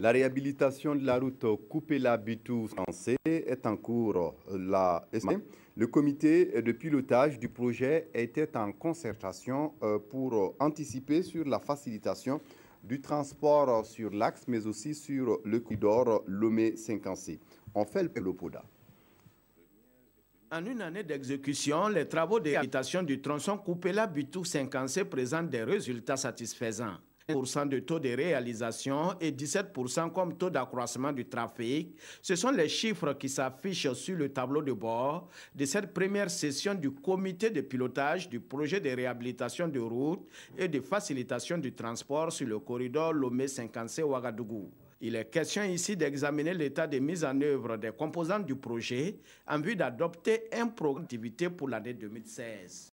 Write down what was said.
La réhabilitation de la route Coupé-la-Bitou français est en cours. La... Le comité de pilotage du projet était en concertation euh, pour anticiper sur la facilitation du transport sur l'axe, mais aussi sur le corridor Lomé-Cinquancé. On fait le Pelopoda. En une année d'exécution, les travaux de réhabilitation du tronçon coupé la 5 cinquancé présentent des résultats satisfaisants de taux de réalisation et 17% comme taux d'accroissement du trafic. Ce sont les chiffres qui s'affichent sur le tableau de bord de cette première session du comité de pilotage du projet de réhabilitation de routes et de facilitation du transport sur le corridor Lomé 56 Ouagadougou. Il est question ici d'examiner l'état de mise en œuvre des composantes du projet en vue d'adopter un programme d'activité pour l'année 2016.